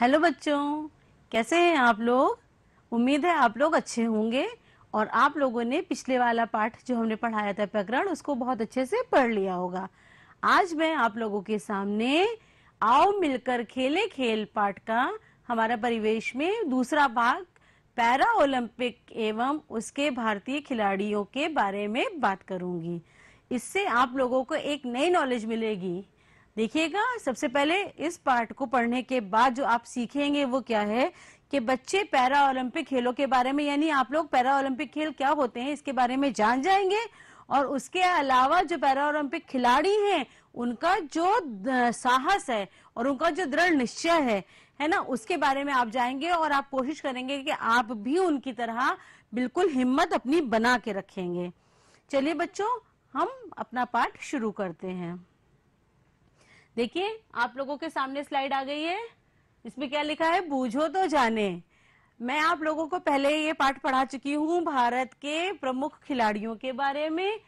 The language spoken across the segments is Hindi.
हेलो बच्चों कैसे हैं आप लोग उम्मीद है आप लोग अच्छे होंगे और आप लोगों ने पिछले वाला पाठ जो हमने पढ़ाया था प्रकरण उसको बहुत अच्छे से पढ़ लिया होगा आज मैं आप लोगों के सामने आओ मिलकर खेले खेल पाठ का हमारा परिवेश में दूसरा भाग पैरा ओलंपिक एवं उसके भारतीय खिलाड़ियों के बारे में बात करूंगी इससे आप लोगों को एक नई नॉलेज मिलेगी देखिएगा सबसे पहले इस पार्ट को पढ़ने के बाद जो आप सीखेंगे वो क्या है कि बच्चे पैरा ओलंपिक खेलों के बारे में यानी आप लोग पैरा ओलंपिक खेल क्या होते हैं इसके बारे में जान जाएंगे और उसके अलावा जो पैरा ओलंपिक खिलाड़ी हैं उनका जो साहस है और उनका जो दृढ़ निश्चय है है ना उसके बारे में आप जाएंगे और आप कोशिश करेंगे कि आप भी उनकी तरह बिल्कुल हिम्मत अपनी बना के रखेंगे चलिए बच्चों हम अपना पाठ शुरू करते हैं देखिए आप लोगों के सामने स्लाइड आ गई है इसमें क्या लिखा है बूझो तो जाने मैं आप लोगों को पहले ये पाठ पढ़ा चुकी हूँ भारत के प्रमुख खिलाड़ियों के बारे में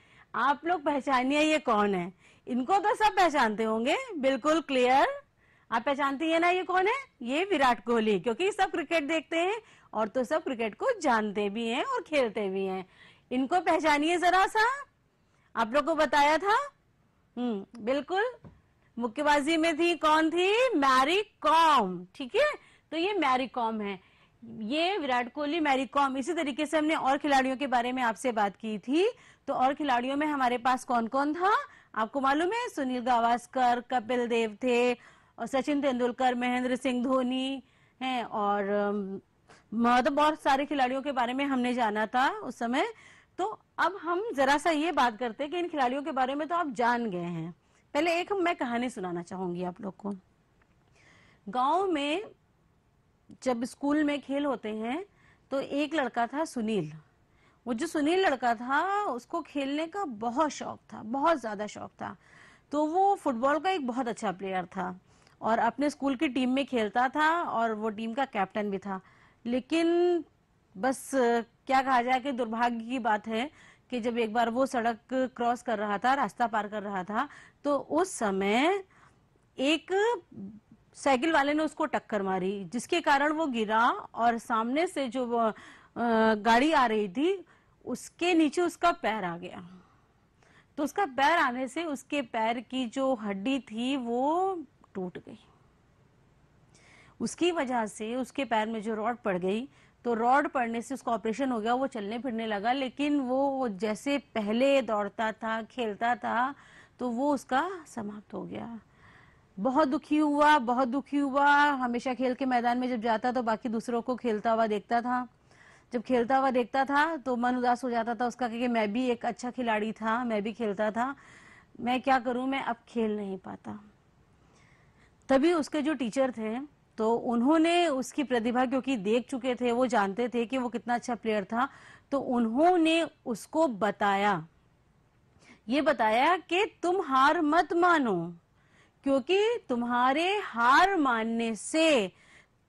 आप लोग पहचानिए ये कौन है इनको तो सब पहचानते होंगे बिल्कुल क्लियर आप पहचानती है ना ये कौन है ये विराट कोहली क्योंकि सब क्रिकेट देखते हैं और तो सब क्रिकेट को जानते भी हैं और खेलते भी हैं इनको पहचानिए जरा सा आप लोग को बताया था हम्म बिल्कुल मुक्केबाजी में थी कौन थी मैरी कॉम ठीक है तो ये मैरी कॉम है ये विराट कोहली मैरी कॉम इसी तरीके से हमने और खिलाड़ियों के बारे में आपसे बात की थी तो और खिलाड़ियों में हमारे पास कौन कौन था आपको मालूम है सुनील गावस्कर कपिल देव थे और सचिन तेंदुलकर महेंद्र सिंह धोनी हैं और मतलब बहुत सारे खिलाड़ियों के बारे में हमने जाना था उस समय तो अब हम जरा सा ये बात करते हैं कि इन खिलाड़ियों के बारे में तो आप जान गए हैं पहले एक मैं कहानी सुनाना चाहूंगी आप लोग को गांव में जब स्कूल में खेल होते हैं तो एक लड़का था सुनील वो जो सुनील लड़का था उसको खेलने का बहुत शौक था बहुत ज्यादा शौक था तो वो फुटबॉल का एक बहुत अच्छा प्लेयर था और अपने स्कूल की टीम में खेलता था और वो टीम का कैप्टन भी था लेकिन बस क्या कहा जाए कि दुर्भाग्य की बात है कि जब एक बार वो सड़क क्रॉस कर रहा था रास्ता पार कर रहा था तो उस समय एक साइकिल वाले ने उसको टक्कर मारी जिसके कारण वो गिरा और सामने से जो गाड़ी आ रही थी उसके नीचे उसका पैर आ गया तो उसका पैर आने से उसके पैर की जो हड्डी थी वो टूट गई उसकी वजह से उसके पैर में जो रॉड पड़ गई तो रॉड पड़ने से उसका ऑपरेशन हो गया वो चलने फिरने लगा लेकिन वो जैसे पहले दौड़ता था खेलता था तो वो उसका समाप्त हो गया बहुत दुखी हुआ बहुत दुखी हुआ हमेशा खेल के मैदान में जब जाता तो बाकी दूसरों को खेलता हुआ देखता था जब खेलता हुआ देखता था तो मन उदास हो जाता था उसका क्योंकि मैं भी एक अच्छा खिलाड़ी था मैं भी खेलता था मैं क्या करूं मैं अब खेल नहीं पाता तभी उसके जो टीचर थे तो उन्होंने उसकी प्रतिभा क्योंकि देख चुके थे वो जानते थे कि वो कितना अच्छा प्लेयर था तो उन्होंने उसको बताया ये बताया कि तुम हार मत मानो क्योंकि तुम्हारे हार मानने से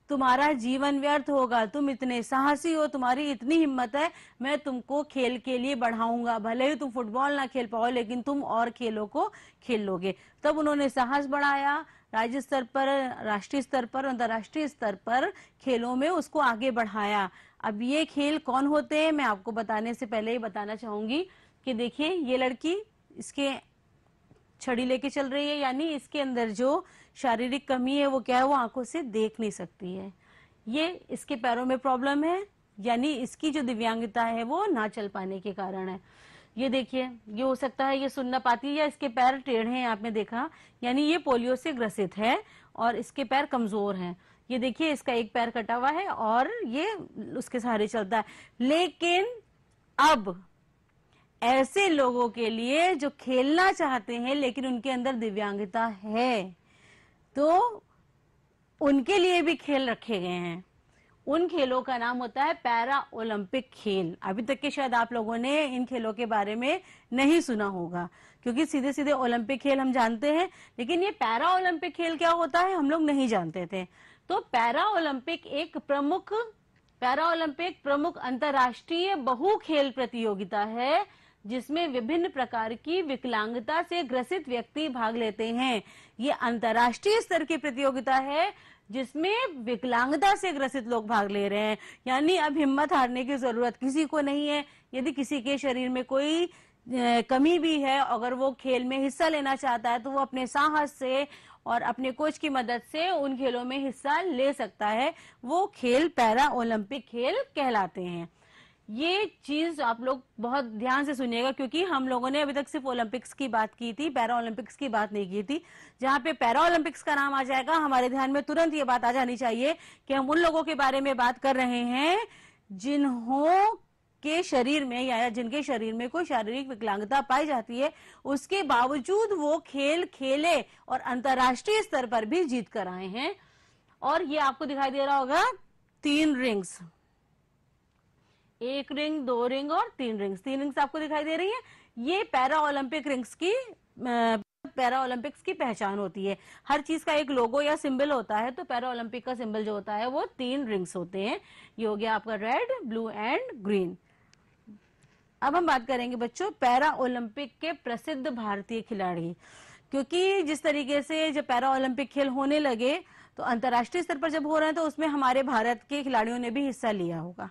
तुम्हारा जीवन व्यर्थ होगा तुम इतने साहसी हो तुम्हारी इतनी हिम्मत है मैं तुमको खेल के लिए बढ़ाऊंगा भले ही तुम फुटबॉल ना खेल पाओ लेकिन तुम और खेलों को खेल लोगे तब उन्होंने साहस बढ़ाया राज्य स्तर पर राष्ट्रीय स्तर पर अंतर्राष्ट्रीय स्तर पर खेलों में उसको आगे बढ़ाया अब ये खेल कौन होते हैं मैं आपको बताने से पहले ही बताना चाहूंगी कि देखिए ये लड़की इसके छड़ी लेके चल रही है यानी इसके अंदर जो शारीरिक कमी है वो क्या है वो आंखों से देख नहीं सकती है ये इसके पैरों में प्रॉब्लम है यानी इसकी जो दिव्यांगता है वो ना चल पाने के कारण है ये देखिए ये हो सकता है ये सुन ना पाती है या इसके पैर टेढ़े हैं आपने देखा यानी ये पोलियो से ग्रसित है और इसके पैर कमजोर हैं ये देखिए इसका एक पैर कटा हुआ है और ये उसके सहारे चलता है लेकिन अब ऐसे लोगों के लिए जो खेलना चाहते हैं लेकिन उनके अंदर दिव्यांगता है तो उनके लिए भी खेल रखे गए हैं उन खेलों का नाम होता है पैरा ओलंपिक खेल अभी तक के शायद आप लोगों ने इन खेलों के बारे में नहीं सुना होगा क्योंकि सीधे सीधे ओलंपिक खेल हम जानते हैं लेकिन ये पैरा ओलंपिक खेल क्या होता है हम लोग नहीं जानते थे तो पैरा ओलंपिक एक प्रमुख पैरा ओलंपिक प्रमुख अंतर्राष्ट्रीय बहु खेल प्रतियोगिता है जिसमें विभिन्न प्रकार की विकलांगता से ग्रसित व्यक्ति भाग लेते हैं ये अंतर्राष्ट्रीय स्तर की प्रतियोगिता है जिसमें विकलांगता से ग्रसित लोग भाग ले रहे हैं यानी अब हिम्मत हारने की जरूरत किसी को नहीं है यदि किसी के शरीर में कोई कमी भी है अगर वो खेल में हिस्सा लेना चाहता है तो वो अपने साहस से और अपने कोच की मदद से उन खेलों में हिस्सा ले सकता है वो खेल पैरा ओलंपिक खेल कहलाते हैं ये चीज आप लोग बहुत ध्यान से सुनिएगा क्योंकि हम लोगों ने अभी तक सिर्फ ओलंपिक्स की बात की थी पैरा ओलंपिक्स की बात नहीं की थी जहां पे पैरा ओलंपिक्स का नाम आ जाएगा हमारे ध्यान में तुरंत ये बात आ जानी चाहिए कि हम उन लोगों के बारे में बात कर रहे हैं जिन्हों के शरीर में या जिनके शरीर में कोई शारीरिक विकलांगता पाई जाती है उसके बावजूद वो खेल खेले और अंतर्राष्ट्रीय स्तर पर भी जीत कर आए हैं और ये आपको दिखाई दे रहा होगा तीन रिंग्स एक रिंग दो रिंग और तीन रिंग्स तीन रिंग्स आपको दिखाई दे रही है ये पैरा ओलंपिक रिंग्स की पैरा ओलंपिक्स की पहचान होती है हर चीज का एक लोगो या सिंबल होता है तो पैरा ओलंपिक का सिंबल जो होता है वो तीन रिंग्स होते हैं ये हो गया आपका रेड ब्लू एंड ग्रीन अब हम बात करेंगे बच्चों पैरा ओलंपिक के प्रसिद्ध भारतीय खिलाड़ी क्योंकि जिस तरीके से जब पैरा ओलंपिक खेल होने लगे तो अंतर्राष्ट्रीय स्तर पर जब हो रहे हैं तो उसमें हमारे भारत के खिलाड़ियों ने भी हिस्सा लिया होगा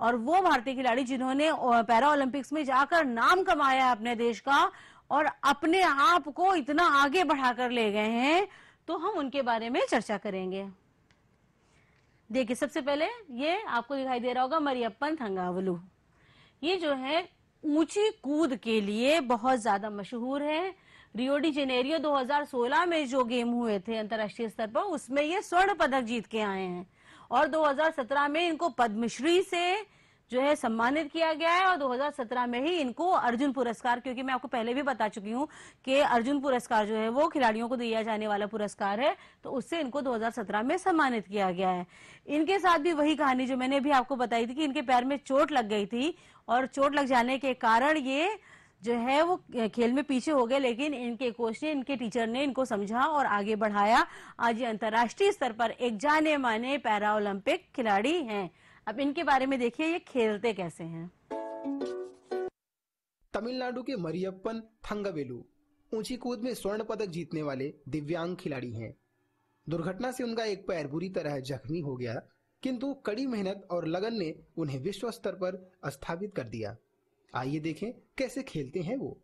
और वो भारतीय खिलाड़ी जिन्होंने पैरा ओलंपिक्स में जाकर नाम कमाया है अपने देश का और अपने आप को इतना आगे बढ़ाकर ले गए हैं तो हम उनके बारे में चर्चा करेंगे देखिए सबसे पहले ये आपको दिखाई दे रहा होगा मरियप्पन थंगावलू ये जो है ऊंची कूद के लिए बहुत ज्यादा मशहूर है रियोडी जेनेरियो 2016 में जो गेम हुए थे अंतर्राष्ट्रीय स्तर पर उसमें ये स्वर्ण पदक जीत के आए हैं और 2017 में इनको पद्मश्री से जो है सम्मानित किया गया है और 2017 में ही इनको अर्जुन पुरस्कार क्योंकि मैं आपको पहले भी बता चुकी हूं कि अर्जुन पुरस्कार जो है वो खिलाड़ियों को दिया जाने वाला पुरस्कार है तो उससे इनको 2017 में सम्मानित किया गया है इनके साथ भी वही कहानी जो मैंने भी आपको बताई थी कि इनके पैर में चोट लग गई थी और चोट लग जाने के कारण ये जो है वो खेल में पीछे हो गए लेकिन इनके कोच ने इनके टीचर ने इनको समझा और आगे बढ़ाया आज ये अंतर्राष्ट्रीय स्तर पर एक जाने माने पैरा ओलंपिक खिलाड़ी हैं अब इनके बारे में देखिए ये खेलते कैसे हैं तमिलनाडु के मरियप्पन थंगवेलु ऊंची कूद में स्वर्ण पदक जीतने वाले दिव्यांग खिलाड़ी हैं दुर्घटना से उनका एक पैर बुरी तरह जख्मी हो गया किंतु कड़ी मेहनत और लगन ने उन्हें विश्व स्तर पर स्थापित कर दिया आइए देखें कैसे खेलते हैं वो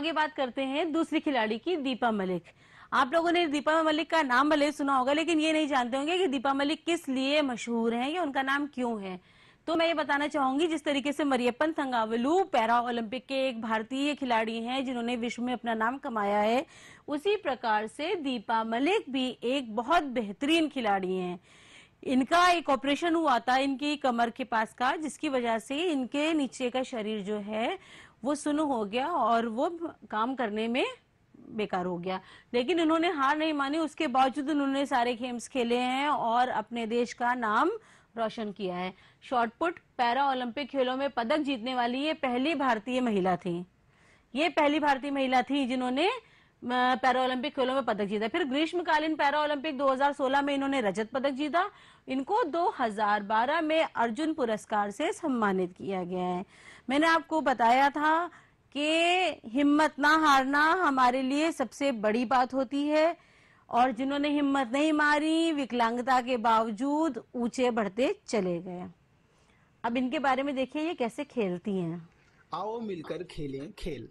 आगे बात करते हैं दूसरी खिलाड़ी की दीपा मलिक आप लोगों ने दीपा मलिक का नाम भले सुना होगा लेकिन ये नहीं जानते होंगे कि दीपा मलिक किस लिए मशहूर हैं या उनका नाम क्यों है तो मैं ये बताना चाहूंगी जिस तरीके से मरियपन थंगावलू पैरा ओलंपिक के एक भारतीय खिलाड़ी हैं जिन्होंने विश्व में अपना नाम कमाया है उसी प्रकार से दीपा मलिक भी एक बहुत बेहतरीन खिलाड़ी हैं इनका एक ऑपरेशन हुआ था इनकी कमर के पास का जिसकी वजह से इनके नीचे का शरीर जो है वो सुनू हो गया और वो काम करने में बेकार हो गया लेकिन उन्होंने हार नहीं मानी उसके बावजूद उन्होंने सारे गेम्स खेले हैं और अपने देश का नाम रोशन किया है शॉर्टपुट पैरा ओलंपिक खेलों में पदक जीतने वाली ये पहली भारतीय महिला थी ये पहली भारतीय महिला थी जिन्होंने पैरा ओलंपिक खेलों में पदक जीता फिर ग्रीष्मकालीन पैरा ओलंपिक 2016 में इन्होंने रजत पदक जीता इनको 2012 में अर्जुन पुरस्कार से सम्मानित किया गया है मैंने आपको बताया था कि हिम्मत ना हारना हमारे लिए सबसे बड़ी बात होती है और जिन्होंने हिम्मत नहीं मारी विकलांगता के बावजूद ऊंचे बढ़ते चले गए अब इनके बारे में देखिए ये कैसे खेलती हैं आओ मिलकर खेलें खेल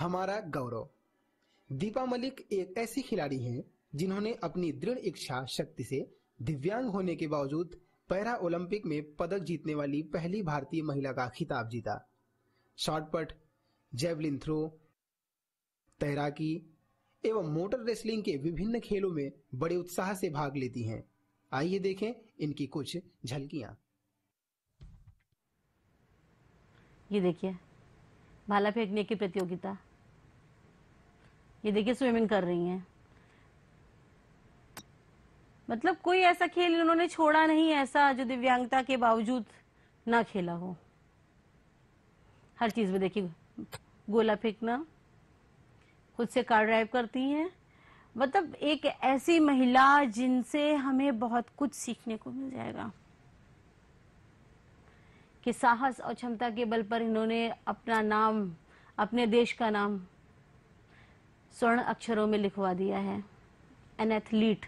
हमारा गौरव दीपा मलिक एक ऐसी खिलाड़ी हैं जिन्होंने अपनी दृढ़ इच्छा शक्ति से दिव्यांग होने के बावजूद पैरा ओलंपिक में पदक जीतने वाली पहली भारतीय महिला का खिताब जीता शॉर्टपट जेवलिन थ्रो तैराकी एवं मोटर रेसलिंग के विभिन्न खेलों में बड़े उत्साह से भाग लेती हैं आइए देखें इनकी कुछ झलकियां ये देखिए भाला फेंकने की प्रतियोगिता ये देखिए स्विमिंग कर रही हैं मतलब कोई ऐसा खेल उन्होंने छोड़ा नहीं ऐसा जो दिव्यांगता के बावजूद ना खेला हो हर चीज में देखिए गोला फेंकना खुद से कार ड्राइव करती हैं मतलब एक ऐसी महिला जिनसे हमें बहुत कुछ सीखने को मिल जाएगा कि साहस और क्षमता के बल पर इन्होंने अपना नाम अपने देश का नाम स्वर्ण अक्षरों में लिखवा दिया है an athlete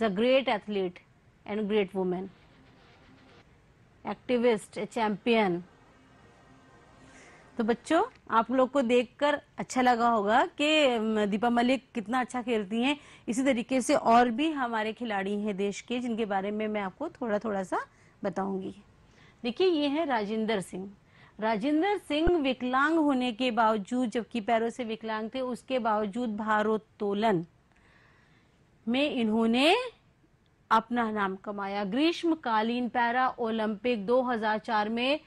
the great athlete and great women activist a champion तो बच्चों आप लोग को देखकर अच्छा लगा होगा कि दीपा मलिक कितना अच्छा खेलती हैं इसी तरीके से और भी हमारे खिलाड़ी हैं देश के जिनके बारे में मैं आपको थोड़ा थोड़ा सा बताऊंगी देखिए ये है राजेंद्र सिंह राजेंद्र सिंह विकलांग होने के बावजूद जबकि पैरों से विकलांग थे उसके बावजूद भारोत्तोलन में इन्होंने अपना नाम कमाया ग्रीष्मकालीन पैरा ओलंपिक 2004 में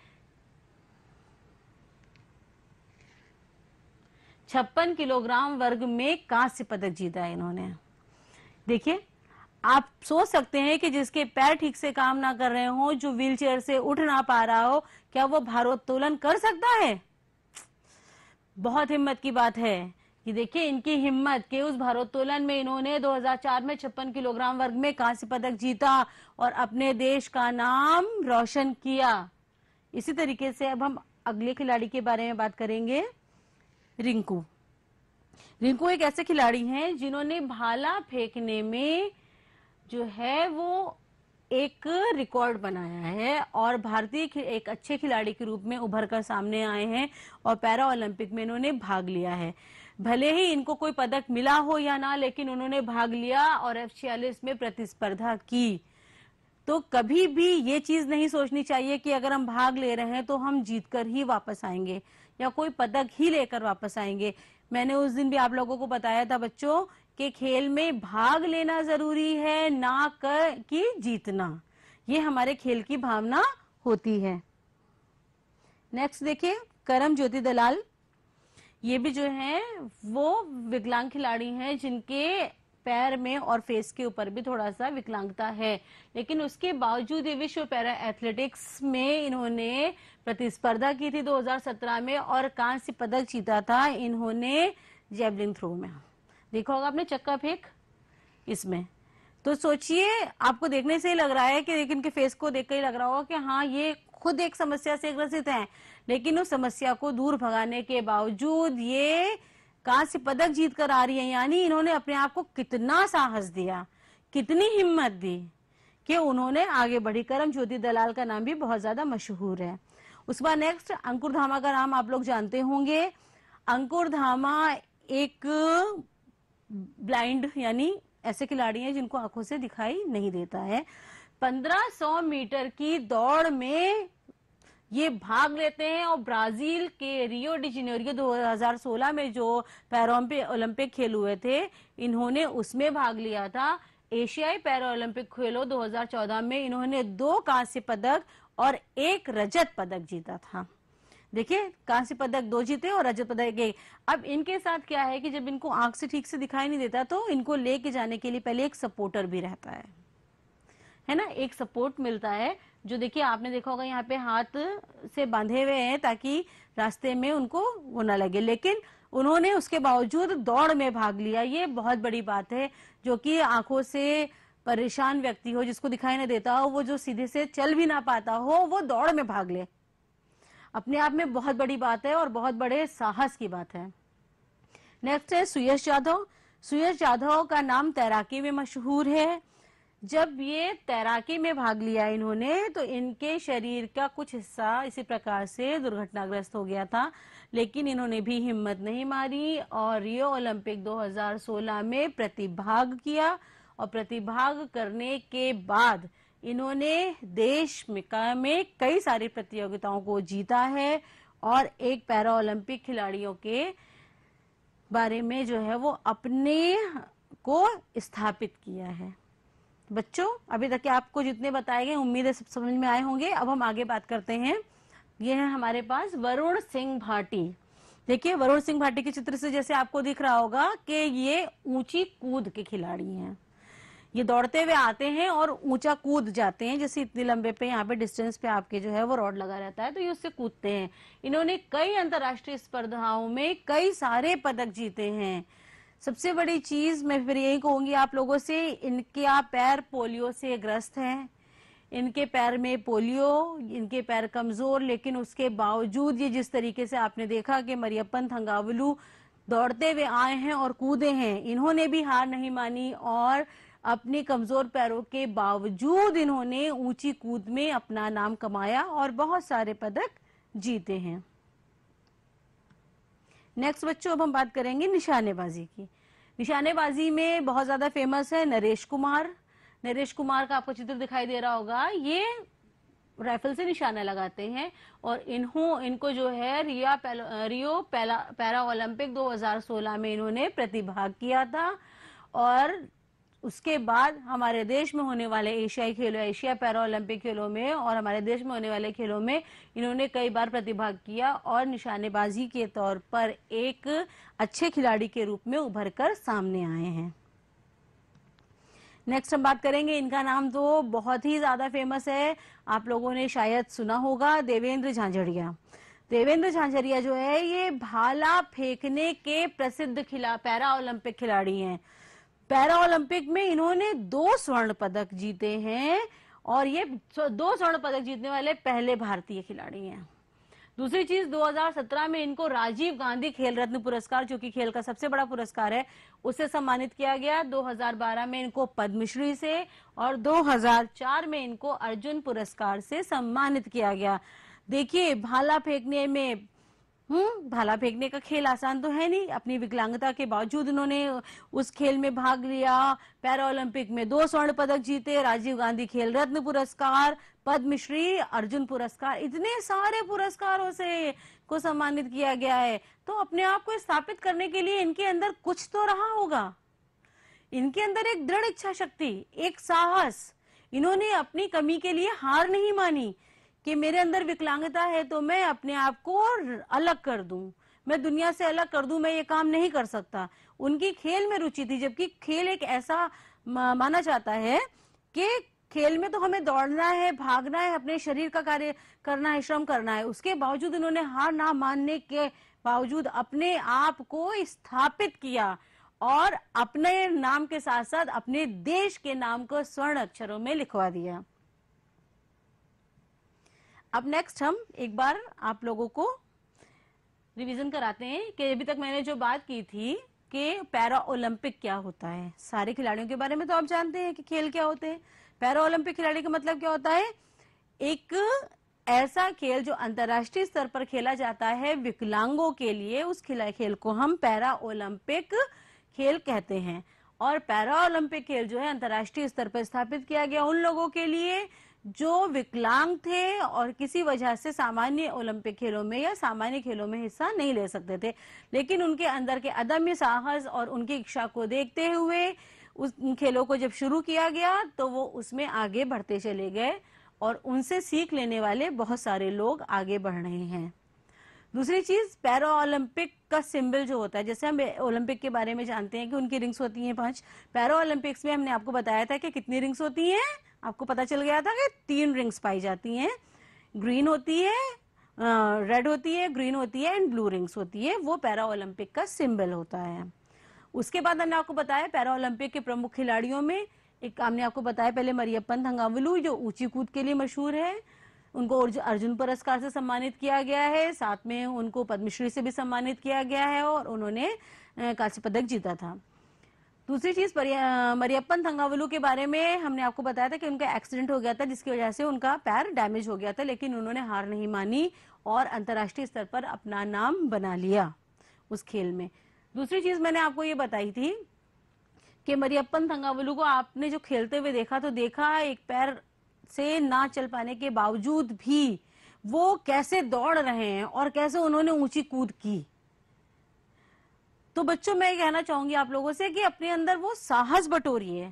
छप्पन किलोग्राम वर्ग में कांस्य पदक जीता है इन्होंने देखिए आप सोच सकते हैं कि जिसके पैर ठीक से काम ना कर रहे हो जो व्हीलचेयर से उठ ना पा रहा हो क्या वो भारोत्तोलन कर सकता है बहुत हिम्मत की बात है कि देखिए इनकी हिम्मत के उस भारोत्तोलन में इन्होंने 2004 में छप्पन किलोग्राम वर्ग में कांस्य पदक जीता और अपने देश का नाम रोशन किया इसी तरीके से अब हम अगले खिलाड़ी के बारे में बात करेंगे रिंकू रिंकू एक ऐसे खिलाड़ी हैं जिन्होंने भाला फेंकने में जो है वो एक रिकॉर्ड बनाया है और भारतीय एक अच्छे खिलाड़ी के रूप में उभर कर सामने आए हैं और पैरा ओलंपिक में इन्होंने भाग लिया है भले ही इनको कोई पदक मिला हो या ना लेकिन उन्होंने भाग लिया और एफ छियालीस में प्रतिस्पर्धा की तो कभी भी ये चीज नहीं सोचनी चाहिए कि अगर हम भाग ले रहे हैं तो हम जीत कर ही वापस आएंगे या कोई पदक ही लेकर वापस आएंगे मैंने उस दिन भी आप लोगों को बताया था बच्चों कि खेल में भाग लेना जरूरी है ना कर कि जीतना ये हमारे खेल की भावना होती है नेक्स्ट देखिए करम ज्योति दलाल ये भी जो है वो विकलांग खिलाड़ी हैं जिनके पैर में और फेस के ऊपर भी थोड़ा सा विकलांगता है लेकिन उसके बावजूद ये विश्व पैरा एथलेटिक्स में इन्होंने प्रतिस्पर्धा की थी 2017 में और कांस्य पदक जीता था इन्होंने जेवलिन थ्रो में देखा होगा आपने चक्का फेंक इसमें तो सोचिए आपको देखने से ही लग रहा है कि लेकिन के फेस को देखकर ही लग रहा होगा कि हाँ ये खुद एक समस्या से ग्रसित है लेकिन उस समस्या को दूर भगाने के बावजूद ये कांस्य पदक जीत कर आ रही है यानी इन्होंने अपने आप को कितना साहस दिया कितनी हिम्मत दी कि उन्होंने आगे बढ़ी करम ज्योति दलाल का नाम भी बहुत ज्यादा मशहूर है उसके बाद नेक्स्ट अंकुर धामा का नाम आप लोग जानते होंगे अंकुर धामा एक ब्लाइंड यानी ऐसे खिलाड़ी हैं जिनको आंखों से दिखाई नहीं देता है 1500 मीटर की दौड़ में ये भाग लेते हैं और ब्राजील के रियो डिजिनेरियो 2016 में जो पैरोम्पिक ओलंपिक खेल हुए थे इन्होंने उसमें भाग लिया था एशियाई पैरो ओलंपिक खेलों 2014 में इन्होंने दो कांस्य पदक और एक रजत पदक जीता था देखिए कांस्य पदक दो जीते और रजत पदक एक अब इनके साथ क्या है कि जब इनको आंख से ठीक से दिखाई नहीं देता तो इनको लेके जाने के लिए पहले एक सपोर्टर भी रहता है है ना एक सपोर्ट मिलता है जो देखिए आपने देखा होगा यहाँ पे हाथ से बांधे हुए हैं ताकि रास्ते में उनको वो ना लगे लेकिन उन्होंने उसके बावजूद दौड़ में भाग लिया ये बहुत बड़ी बात है जो कि आंखों से परेशान व्यक्ति हो जिसको दिखाई नहीं देता हो वो जो सीधे से चल भी ना पाता हो वो दौड़ में भाग ले अपने आप में बहुत बड़ी बात है और बहुत बड़े साहस की बात है नेक्स्ट है सुयश यादव सुयश यादव का नाम तैराकी में मशहूर है जब ये तैराकी में भाग लिया इन्होंने तो इनके शरीर का कुछ हिस्सा इसी प्रकार से दुर्घटनाग्रस्त हो गया था लेकिन इन्होंने भी हिम्मत नहीं मारी और रियो ओलंपिक 2016 में प्रतिभाग किया और प्रतिभाग करने के बाद इन्होंने देश में, में कई सारी प्रतियोगिताओं को जीता है और एक पैरा ओलंपिक खिलाड़ियों के बारे में जो है वो अपने को स्थापित किया है बच्चों अभी तक आपको जितने बताए गए उम्मीद है सब समझ में आए होंगे अब हम आगे बात करते हैं ये है हमारे पास वरुण सिंह भाटी देखिए वरुण सिंह भाटी के चित्र से जैसे आपको दिख रहा होगा कि ये ऊंची कूद के खिलाड़ी हैं ये दौड़ते हुए आते हैं और ऊंचा कूद जाते हैं जैसे इतने लंबे पे यहाँ पे डिस्टेंस पे आपके जो है वो रॉड लगा रहता है तो ये उससे कूदते हैं इन्होंने कई अंतर्राष्ट्रीय स्पर्धाओं में कई सारे पदक जीते हैं सबसे बड़ी चीज मैं फिर यही कहूंगी आप लोगों से इनके आप पैर पोलियो से ग्रस्त हैं इनके पैर में पोलियो इनके पैर कमजोर लेकिन उसके बावजूद ये जिस तरीके से आपने देखा कि मरियपन थंगावलू दौड़ते हुए आए हैं और कूदे हैं इन्होंने भी हार नहीं मानी और अपने कमजोर पैरों के बावजूद इन्होंने ऊंची कूद में अपना नाम कमाया और बहुत सारे पदक जीते हैं नेक्स्ट बच्चों अब हम बात करेंगे निशानेबाजी की निशानेबाजी में बहुत ज्यादा फेमस है नरेश कुमार नरेश कुमार का आपको चित्र दिखाई दे रहा होगा ये राइफल से निशाना लगाते हैं और इन्हों इनको जो है रिया पैल, रियो पैरा ओलंपिक 2016 में इन्होंने प्रतिभाग किया था और उसके बाद हमारे देश में होने वाले एशियाई खेलों एशिया पैरा ओलंपिक खेलों में और हमारे देश में होने वाले खेलों में इन्होंने कई बार प्रतिभाग किया और निशानेबाजी के तौर पर एक अच्छे खिलाड़ी के रूप में उभर कर सामने आए हैं नेक्स्ट हम बात करेंगे इनका नाम तो बहुत ही ज्यादा फेमस है आप लोगों ने शायद सुना होगा देवेंद्र झांझड़िया देवेंद्र झांझरिया जो है ये भाला फेंकने के प्रसिद्ध खिला पैरा ओलंपिक खिलाड़ी हैं पैरा ओलंपिक में इन्होंने दो स्वर्ण पदक जीते हैं और ये दो स्वर्ण पदक जीतने वाले पहले भारतीय खिलाड़ी हैं दूसरी चीज 2017 में इनको राजीव गांधी खेल रत्न पुरस्कार जो कि खेल का सबसे बड़ा पुरस्कार है उससे सम्मानित किया गया 2012 में इनको पद्मश्री से और 2004 में इनको अर्जुन पुरस्कार से सम्मानित किया गया देखिए भाला फेंकने में हम्म भाला फेंकने का खेल आसान तो है नहीं अपनी विकलांगता के बावजूद उन्होंने उस खेल में भाग लिया पैरालंपिक में दो स्वर्ण पदक जीते राजीव गांधी खेल रत्न पुरस्कार पद्मश्री अर्जुन पुरस्कार इतने सारे पुरस्कारों से को सम्मानित किया गया है तो अपने आप को स्थापित करने के लिए इनके अंदर कुछ तो रहा होगा इनके अंदर एक दृढ़ इच्छा शक्ति एक साहस इन्होंने अपनी कमी के लिए हार नहीं मानी कि मेरे अंदर विकलांगता है तो मैं अपने आप को अलग कर दूं मैं दुनिया से अलग कर दूं मैं ये काम नहीं कर सकता उनकी खेल में रुचि थी जबकि खेल एक ऐसा माना जाता है कि खेल में तो हमें दौड़ना है भागना है अपने शरीर का कार्य करना है श्रम करना है उसके बावजूद उन्होंने हार ना मानने के बावजूद अपने आप को स्थापित किया और अपने नाम के साथ साथ अपने देश के नाम को स्वर्ण अक्षरों में लिखवा दिया अब नेक्स्ट हम एक बार आप लोगों को रिवीजन कराते हैं कि अभी तक मैंने जो बात की थी कि पैरा ओलंपिक क्या होता है सारे खिलाड़ियों के बारे में तो आप जानते हैं कि खेल क्या होते हैं पैरा ओलंपिक खिलाड़ी का मतलब क्या होता है एक ऐसा खेल जो अंतर्राष्ट्रीय स्तर पर खेला जाता है विकलांगों के लिए उस खेल को हम पैरा ओलंपिक खेल कहते हैं और पैरा ओलंपिक खेल जो है अंतर्राष्ट्रीय स्तर पर स्थापित किया गया उन लोगों के लिए जो विकलांग थे और किसी वजह से सामान्य ओलंपिक खेलों में या सामान्य खेलों में हिस्सा नहीं ले सकते थे लेकिन उनके अंदर के अदम्य साहस और उनकी इच्छा को देखते हुए उस खेलों को जब शुरू किया गया तो वो उसमें आगे बढ़ते चले गए और उनसे सीख लेने वाले बहुत सारे लोग आगे बढ़ रहे हैं दूसरी चीज पैरा ओलंपिक का सिंबल जो होता है जैसे हम ओलंपिक के बारे में जानते हैं कि उनकी रिंग्स होती हैं पांच पैरा ओलंपिक्स में हमने आपको बताया था कि कितनी रिंग्स होती हैं आपको पता चल गया था कि तीन रिंग्स पाई जाती हैं ग्रीन होती है रेड होती है ग्रीन होती है एंड ब्लू रिंग्स होती है वो पैरा ओलंपिक का सिंबल होता है उसके बाद हमने आपको बताया पैरा ओलंपिक के प्रमुख खिलाड़ियों में एक हमने आपको बताया पहले मरियपन थंगावलू जो ऊंची कूद के लिए मशहूर है उनको अर्जुन पुरस्कार से सम्मानित किया गया है साथ में उनको पद्मश्री से भी सम्मानित किया गया है और उन्होंने कांस्य पदक जीता था दूसरी चीज मरियपन थंगावलू के बारे में हमने आपको बताया था कि उनका एक्सीडेंट हो गया था जिसकी वजह से उनका पैर डैमेज हो गया था लेकिन उन्होंने हार नहीं मानी और अंतर्राष्ट्रीय स्तर पर अपना नाम बना लिया उस खेल में दूसरी चीज मैंने आपको ये बताई थी कि मरियपन थंगावलू को आपने जो खेलते हुए देखा तो देखा एक पैर से ना चल पाने के बावजूद भी वो कैसे दौड़ रहे हैं और कैसे उन्होंने ऊंची कूद की तो बच्चों मैं कहना चाहूंगी आप लोगों से कि अपने अंदर वो साहस बटोरिए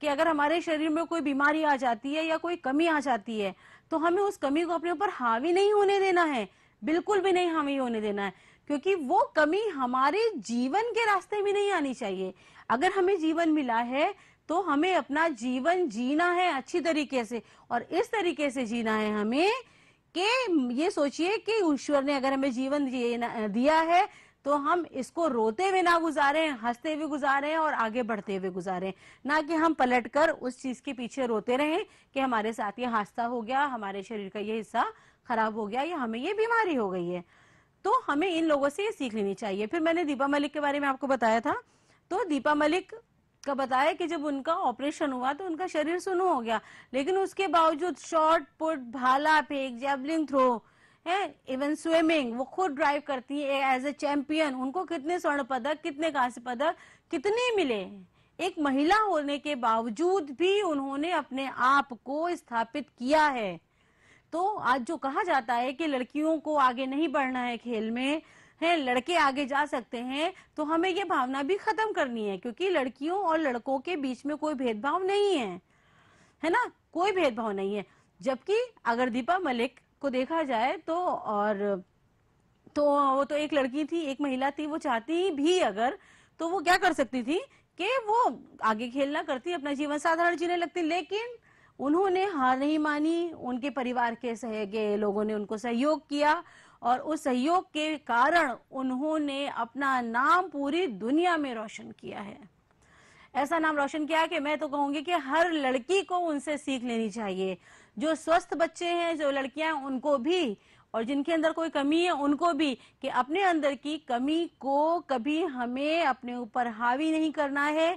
कि अगर हमारे शरीर में कोई बीमारी आ जाती है या कोई कमी आ जाती है तो हमें उस कमी को अपने ऊपर हावी नहीं होने देना है बिल्कुल भी नहीं हावी होने देना है क्योंकि वो कमी हमारे जीवन के रास्ते में नहीं आनी चाहिए अगर हमें जीवन मिला है तो हमें अपना जीवन जीना है अच्छी तरीके से और इस तरीके से जीना है हमें कि ये सोचिए कि ईश्वर ने अगर हमें जीवन दिया है तो हम इसको रोते हुए ना गुजारे हंसते हुए गुजारे और आगे बढ़ते हुए गुजारे ना कि हम पलट कर उस चीज के पीछे रोते रहे कि हमारे साथ ये हादसा हो गया हमारे शरीर का ये हिस्सा खराब हो गया या हमें ये बीमारी हो गई है तो हमें इन लोगों से ये सीख लेनी चाहिए फिर मैंने दीपा मलिक के बारे में आपको बताया था तो दीपा मलिक का बताया कि जब उनका ऑपरेशन हुआ तो उनका शरीर सुनू हो गया लेकिन उसके बावजूद शॉर्ट पुट भाला फेंक जेबलिंग थ्रो है इवन स्विमिंग वो खुद ड्राइव करती है एज ए चैंपियन उनको कितने स्वर्ण पदक कितने कांस्य पदक कितने मिले एक महिला होने के बावजूद भी उन्होंने अपने आप को स्थापित किया है तो आज जो कहा जाता है कि लड़कियों को आगे नहीं बढ़ना है खेल में है लड़के आगे जा सकते हैं तो हमें ये भावना भी खत्म करनी है क्योंकि लड़कियों और लड़कों के बीच में कोई भेदभाव नहीं है है ना कोई भेदभाव नहीं है जबकि अगर दीपा मलिक को देखा जाए तो और तो वो तो एक लड़की थी एक महिला थी वो चाहती भी अगर तो वो क्या कर सकती थी कि वो आगे खेलना करती अपना जीवन साधारण जीने लगती लेकिन उन्होंने हार नहीं मानी उनके परिवार के सहयोगे लोगों ने उनको सहयोग किया और उस सहयोग के कारण उन्होंने अपना नाम पूरी दुनिया में रोशन किया है ऐसा नाम रोशन किया कि मैं तो कहूंगी कि हर लड़की को उनसे सीख लेनी चाहिए जो स्वस्थ बच्चे हैं जो लड़कियां हैं उनको भी और जिनके अंदर कोई कमी है उनको भी कि अपने अंदर की कमी को कभी हमें अपने ऊपर हावी नहीं करना है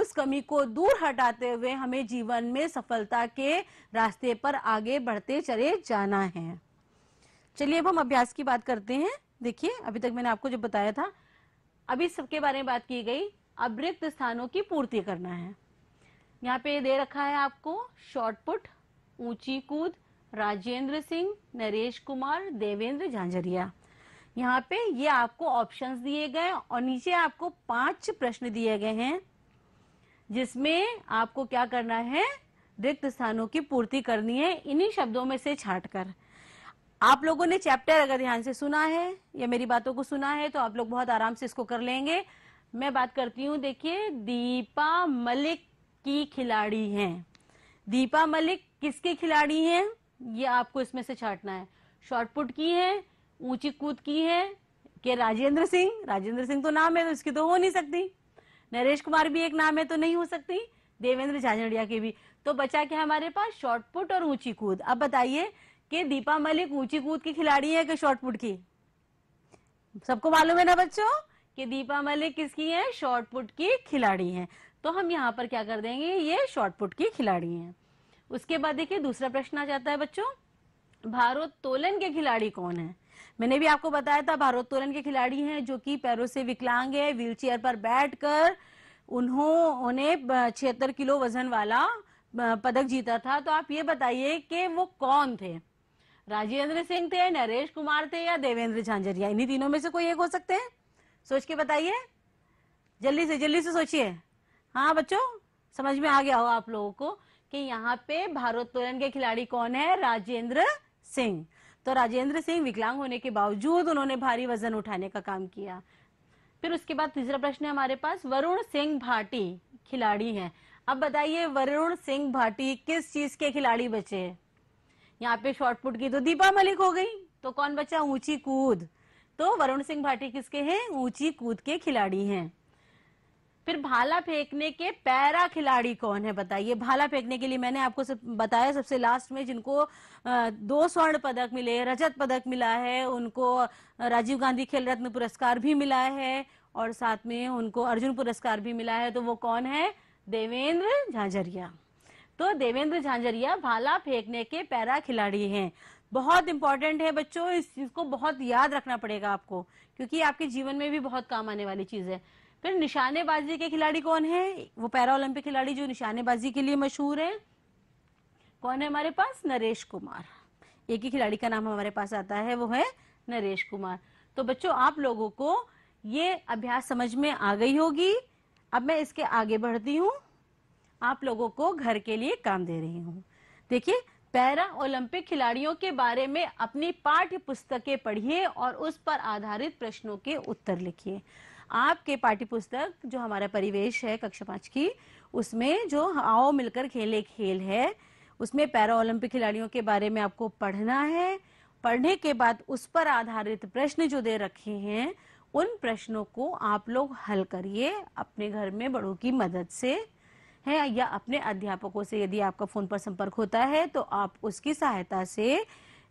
उस कमी को दूर हटाते हुए हमें जीवन में सफलता के रास्ते पर आगे बढ़ते चले जाना है चलिए अब हम अभ्यास की बात करते हैं देखिए अभी तक मैंने आपको जो बताया था अभी सबके बारे में बात की गई अब रिक्त स्थानों की पूर्ति करना है यहाँ पे दे रखा है आपको शॉर्ट पुट ऊंची कूद राजेंद्र सिंह नरेश कुमार देवेंद्र झांझरिया यहाँ पे ये आपको ऑप्शंस दिए गए और नीचे आपको पांच प्रश्न दिए गए हैं जिसमें आपको क्या करना है रिक्त स्थानों की पूर्ति करनी है इन्हीं शब्दों में से छाट कर आप लोगों ने चैप्टर अगर ध्यान से सुना है या मेरी बातों को सुना है तो आप लोग बहुत आराम से इसको कर लेंगे मैं बात करती हूँ देखिए दीपा मलिक की खिलाड़ी हैं दीपा मलिक किसके खिलाड़ी हैं ये आपको इसमें से छाटना है शॉर्टपुट की है ऊंची कूद की है के राजेंद्र सिंह राजेंद्र सिंह तो नाम है तो इसकी तो हो नहीं सकती नरेश कुमार भी एक नाम है तो नहीं हो सकती देवेंद्र झाझड़िया के भी तो बचा क्या हमारे पास शॉर्टपुट और ऊंची कूद अब बताइए कि दीपा मलिक ऊंची कूद की खिलाड़ी है कि शॉर्टपुट की सबको मालूम है ना बच्चों कि दीपा मलिक किसकी है शॉर्टपुट की खिलाड़ी है तो हम यहाँ पर क्या कर देंगे ये शॉर्टपुट की खिलाड़ी है उसके बाद देखिए दूसरा प्रश्न आ जाता है बच्चों भारोत्तोलन के खिलाड़ी कौन है मैंने भी आपको बताया था भारोत्तोलन के खिलाड़ी हैं जो कि पैरों से विकलांग है व्हील पर बैठकर उन्होंने छिहत्तर किलो वजन वाला पदक जीता था तो आप ये बताइए कि वो कौन थे राजेंद्र सिंह थे नरेश कुमार थे या देवेंद्र झांझरिया इन्हीं तीनों में से कोई एक हो सकते हैं सोच के बताइए जल्दी से जल्दी से सोचिए हाँ बच्चों समझ में आ गया हो आप लोगों को कि यहाँ पे भारोत्तोलन के खिलाड़ी कौन है राजेंद्र सिंह तो राजेंद्र सिंह विकलांग होने के बावजूद उन्होंने भारी वजन उठाने का काम किया फिर उसके बाद तीसरा प्रश्न है हमारे पास वरुण सिंह भाटी खिलाड़ी हैं अब बताइए वरुण सिंह भाटी किस चीज के खिलाड़ी बचे यहाँ पे शॉर्टपुट की तो दीपा मलिक हो गई तो कौन बचा ऊंची कूद तो वरुण सिंह भाटी किसके हैं ऊंची कूद के खिलाड़ी हैं फिर भाला फेंकने के पैरा खिलाड़ी कौन है बताइए भाला फेंकने के लिए मैंने आपको सब बताया सबसे लास्ट में जिनको दो स्वर्ण पदक मिले रजत पदक मिला है उनको राजीव गांधी खेल रत्न पुरस्कार भी मिला है और साथ में उनको अर्जुन पुरस्कार भी मिला है तो वो कौन है देवेंद्र झांझरिया तो देवेंद्र झांझरिया भाला फेंकने के पैरा खिलाड़ी हैं बहुत इंपॉर्टेंट है बच्चों इस चीज को बहुत याद रखना पड़ेगा आपको क्योंकि आपके जीवन में भी बहुत काम आने वाली चीज है फिर निशानेबाजी के खिलाड़ी कौन है वो पैरा ओलंपिक खिलाड़ी जो निशानेबाजी के लिए मशहूर है कौन है हमारे पास नरेश कुमार एक ही खिलाड़ी का नाम हमारे पास आता है वो है नरेश कुमार तो बच्चों आप लोगों को ये अभ्यास समझ में आ गई होगी अब मैं इसके आगे बढ़ती हूँ आप लोगों को घर के लिए काम दे रही हूँ देखिए पैरा ओलंपिक खिलाड़ियों के बारे में अपनी पाठ्य पुस्तकें पढ़िए और उस पर आधारित प्रश्नों के उत्तर लिखिए आपके पाठ्य पुस्तक जो हमारा परिवेश है कक्षा पांच की उसमें जो आओ मिलकर खेले खेल है उसमें पैरा ओलंपिक खिलाड़ियों के बारे में आपको पढ़ना है पढ़ने के बाद उस पर आधारित प्रश्न जो दे रखे हैं उन प्रश्नों को आप लोग हल करिए अपने घर में बड़ों की मदद से है या अपने अध्यापकों से यदि आपका फोन पर संपर्क होता है तो आप उसकी सहायता से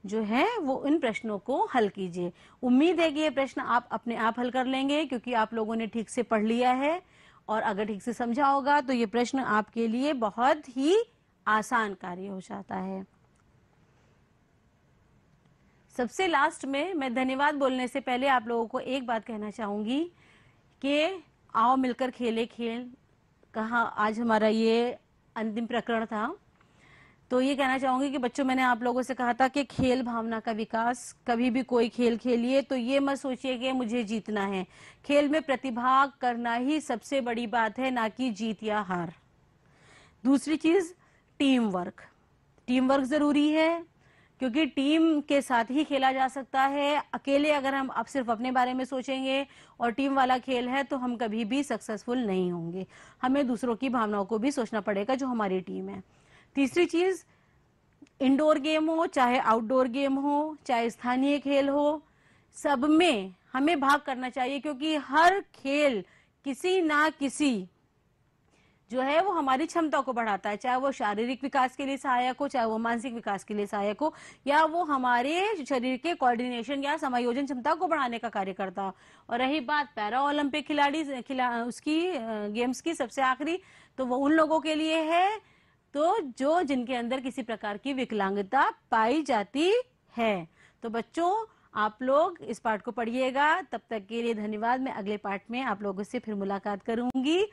जो है वो इन प्रश्नों को हल कीजिए उम्मीद है कि ये प्रश्न आप अपने आप हल कर लेंगे क्योंकि आप लोगों ने ठीक से पढ़ लिया है और अगर ठीक से समझा होगा तो ये प्रश्न आपके लिए बहुत ही आसान कार्य हो जाता है सबसे लास्ट में मैं धन्यवाद बोलने से पहले आप लोगों को एक बात कहना चाहूंगी कि आओ मिलकर खेले खेल कहा आज हमारा ये अंतिम प्रकरण था तो ये कहना चाहूंगी कि बच्चों मैंने आप लोगों से कहा था कि खेल भावना का विकास कभी भी कोई खेल खेलिए तो ये मत सोचिए कि मुझे जीतना है खेल में प्रतिभाग करना ही सबसे बड़ी बात है ना कि जीत या हार दूसरी चीज टीम वर्क टीम वर्क जरूरी है क्योंकि टीम के साथ ही खेला जा सकता है अकेले अगर हम अब सिर्फ अपने बारे में सोचेंगे और टीम वाला खेल है तो हम कभी भी सक्सेसफुल नहीं होंगे हमें दूसरों की भावनाओं को भी सोचना पड़ेगा जो हमारी टीम है तीसरी चीज इंडोर गेम हो चाहे आउटडोर गेम हो चाहे स्थानीय खेल हो सब में हमें भाग करना चाहिए क्योंकि हर खेल किसी ना किसी जो है वो हमारी क्षमता को बढ़ाता है चाहे वो शारीरिक विकास के लिए सहायक हो चाहे वो मानसिक विकास के लिए सहायक हो या वो हमारे शरीर के कोऑर्डिनेशन या समायोजन क्षमता को बढ़ाने का कार्य करता हो और रही बात पैरा ओलंपिक खिलाड़ी खिला उसकी गेम्स की सबसे आखिरी तो वो उन लोगों के लिए है तो जो जिनके अंदर किसी प्रकार की विकलांगता पाई जाती है तो बच्चों आप लोग इस पाठ को पढ़िएगा तब तक के लिए धन्यवाद मैं अगले पाठ में आप लोगों से फिर मुलाकात करूंगी